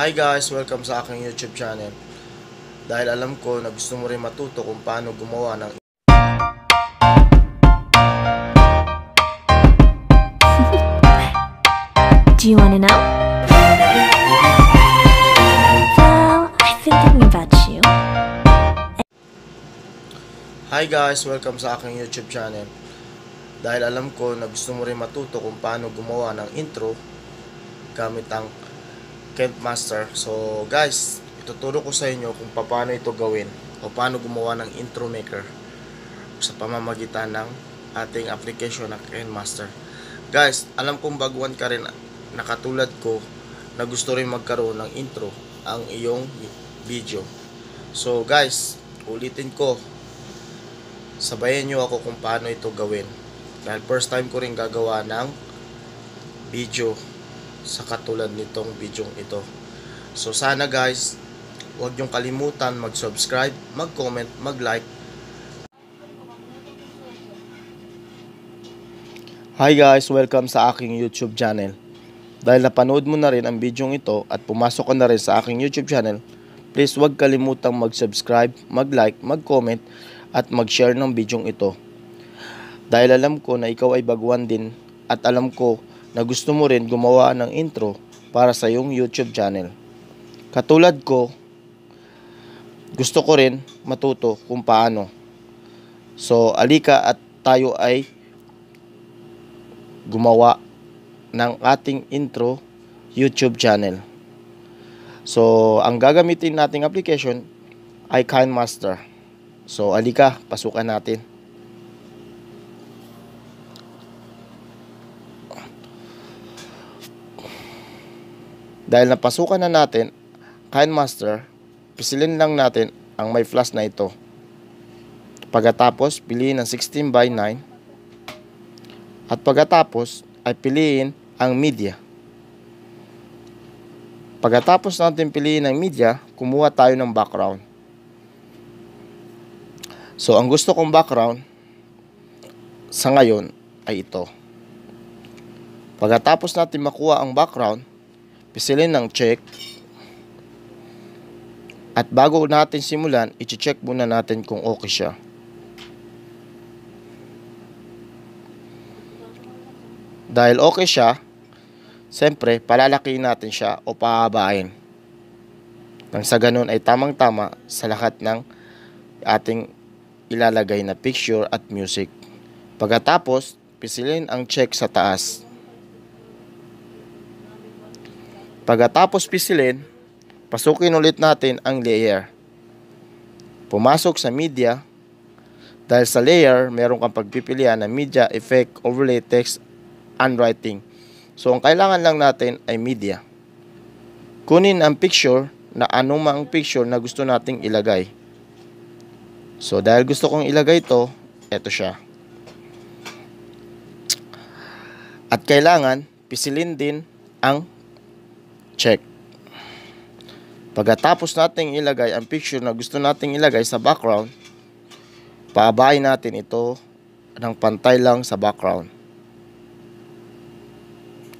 Hi guys, welcome sa aking YouTube channel. Dahil alam ko na gusto mo rin matuto kung paano gumawa ng Do you want to know? Well, I've been thinking you. Hi guys, welcome sa aking YouTube channel. Dahil alam ko na gusto mo rin matuto kung paano gumawa ng intro gamit ang Camp Master. So guys, ituturo ko sa inyo kung paano ito gawin o paano gumawa ng intro maker sa pamamagitan ng ating application ng Camp Master. Guys, alam kong baguhan ka rin na katulad ko na gusto rin magkaroon ng intro ang iyong video. So guys, ulitin ko. Sabayan nyo ako kung paano ito gawin. Dahil first time ko rin gagawa ng video sa katulad nitong bidyong ito. So sana guys, huwag niyong kalimutan mag-subscribe, mag-comment, mag-like. Hi guys, welcome sa aking YouTube channel. Dahil napanood mo na rin ang bidyong ito at pumasok ka na rin sa aking YouTube channel, please huwag kalimutang mag-subscribe, mag-like, mag-comment at mag-share ng bidyong ito. Dahil alam ko na ikaw ay baguan din at alam ko na gusto mo rin gumawa ng intro para sa iyong YouTube channel. Katulad ko, gusto ko rin matuto kung paano. So, alika at tayo ay gumawa ng ating intro YouTube channel. So, ang gagamitin nating application ay KineMaster. So, alika, pasukan natin. Dahil napasukan na natin, master, pisilin lang natin ang may flash na ito. Pagkatapos, piliin ang 16 by 9. At pagkatapos, ay piliin ang media. Pagkatapos natin piliin ang media, kumuha tayo ng background. So, ang gusto kong background sa ngayon ay ito. Pagkatapos natin makuha ang background, pisilin ng check. At bago natin simulan, i-check muna natin kung okay siya. Dahil okay siya, siyempre palalakiin natin siya o pahabain. Nang sa ganun ay tamang-tama sa lahat ng ating ilalagay na picture at music. Pagkatapos, pisilin ang check sa taas. Pagkatapos pisilin, pasukin ulit natin ang layer. Pumasok sa media. Dahil sa layer, meron kang pagpipilian na media, effect, overlay, text, and writing. So, ang kailangan lang natin ay media. Kunin ang picture na anumang picture na gusto nating ilagay. So, dahil gusto kong ilagay ito, ito siya. At kailangan, pisilin din ang check. Pagkatapos nating ilagay ang picture na gusto nating ilagay sa background, paabay natin ito ng pantay lang sa background.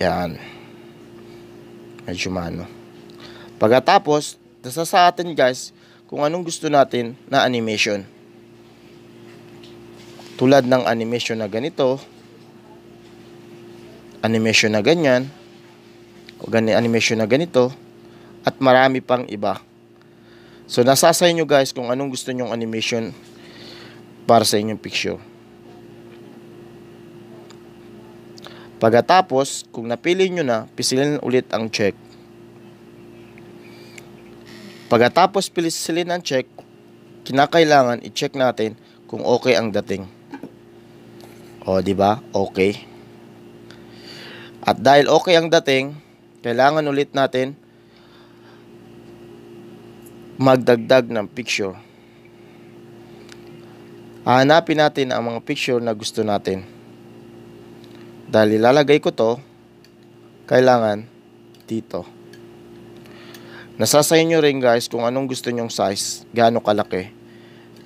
Yan. Medyo mano. Pagkatapos, nasa sa atin guys, kung anong gusto natin na animation. Tulad ng animation na ganito, animation na ganyan, gani animation na ganito at marami pang iba. So nasa sa inyo guys kung anong gusto nyong animation para sa inyong picture. Pagkatapos, kung napili niyo na, pisilin ulit ang check. Pagkatapos pisilin ang check, kinakailangan i-check natin kung okay ang dating. O, di ba? Okay. At dahil okay ang dating, kailangan ulit natin magdagdag ng picture. Hanapin natin ang mga picture na gusto natin. Dahil ilalagay ko to, kailangan dito. Nasa sa rin guys kung anong gusto nyong size, gaano kalaki.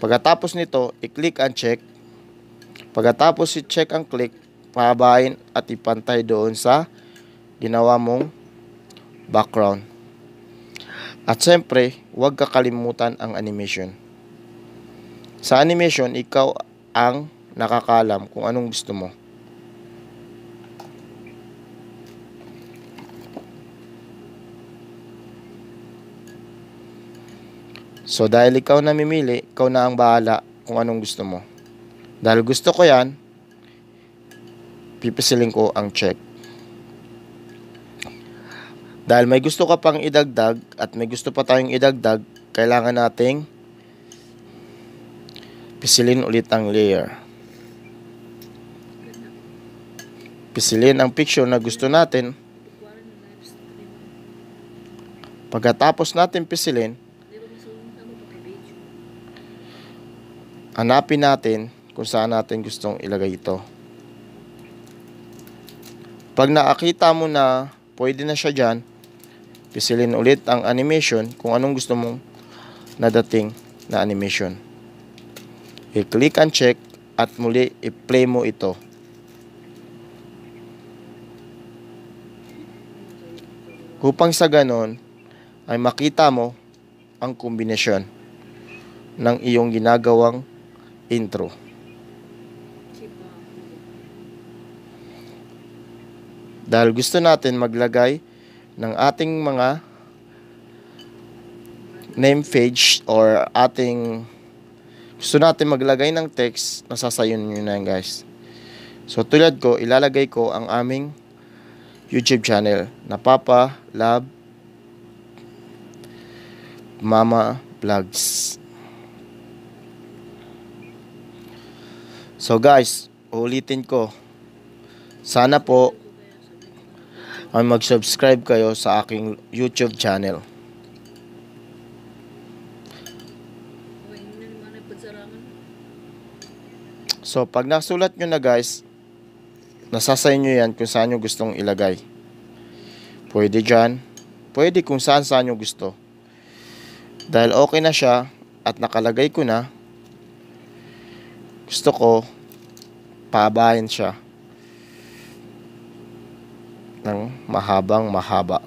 Pagkatapos nito, i-click ang check. Pagkatapos i-check ang click, pahabain at ipantay doon sa ginawa mong background. At siyempre, huwag kakalimutan ang animation. Sa animation, ikaw ang nakakalam kung anong gusto mo. So dahil ikaw na mimili, ikaw na ang bahala kung anong gusto mo. Dahil gusto ko yan, pipisilin ko ang check. Dahil may gusto ka pang idagdag at may gusto pa tayong idagdag, kailangan nating pisilin ulit ang layer. Pisilin ang picture na gusto natin. Pagkatapos natin pisilin, hanapin natin kung saan natin gustong ilagay ito. Pag nakakita mo na pwede na siya dyan, Pisilin ulit ang animation kung anong gusto mong nadating na animation. I-click and check at muli i-play mo ito. Upang sa ganon ay makita mo ang kombinasyon ng iyong ginagawang intro. Dahil gusto natin maglagay ng ating mga name page or ating gusto natin maglagay ng text, nasasayon sayo nyo na yan guys. So tulad ko, ilalagay ko ang aming YouTube channel na Papa Lab Mama Vlogs. So guys, ulitin ko. Sana po ay mag-subscribe kayo sa aking YouTube channel. So, pag nasulat nyo na guys, nasa sa yan kung saan nyo gustong ilagay. Pwede dyan. Pwede kung saan saan nyo gusto. Dahil okay na siya at nakalagay ko na, gusto ko, pabahin siya ng mahabang mahaba.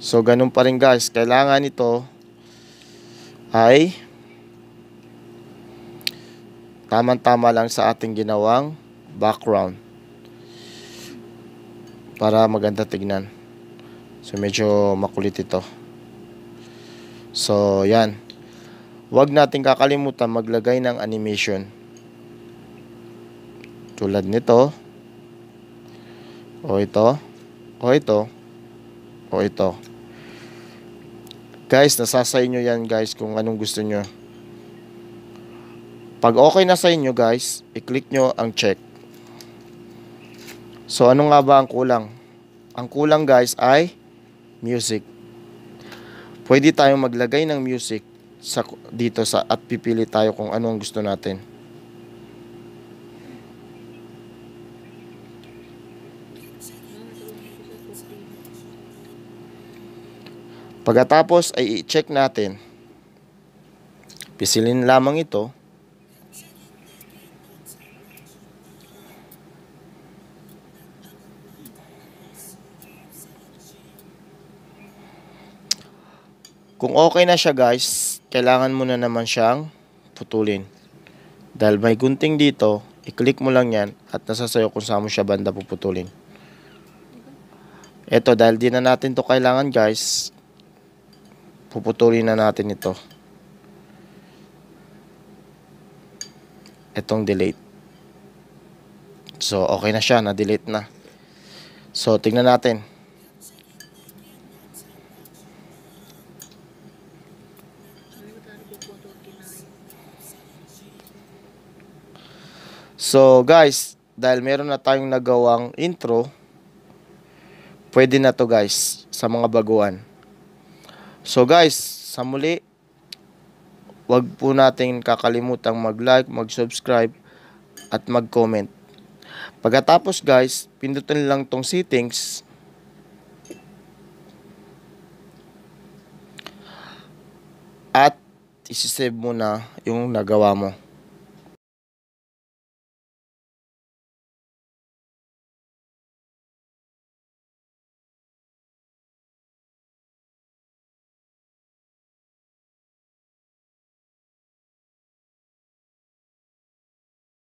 So, ganun pa rin guys. Kailangan ito ay tamang-tama lang sa ating ginawang background para maganda tignan. So, medyo makulit ito. So, yan. Huwag natin kakalimutan maglagay ng animation. Tulad nito. O ito. O ito. O ito. Guys, nasa inyo yan guys kung anong gusto nyo. Pag okay na sa inyo guys, i-click nyo ang check. So ano nga ba ang kulang? Ang kulang guys ay music. Pwede tayong maglagay ng music sa dito sa at pipili tayo kung anong gusto natin. Pagkatapos ay i-check natin. Pisilin lamang ito. Kung okay na siya guys, kailangan mo na naman siyang putulin. Dahil may gunting dito, i-click mo lang yan at nasa sayo kung saan mo siya banda puputulin. Ito, dahil di na natin to kailangan guys, puputulin na natin ito. Itong delete. So, okay na siya. Na-delete na. So, tingnan natin. So, guys, dahil meron na tayong nagawang intro, pwede na to guys sa mga baguan. So guys, sa muli, wag po natin kakalimutang mag-like, mag-subscribe, at mag-comment. Pagkatapos guys, pindutin lang tong settings. At isisave mo na yung nagawa mo.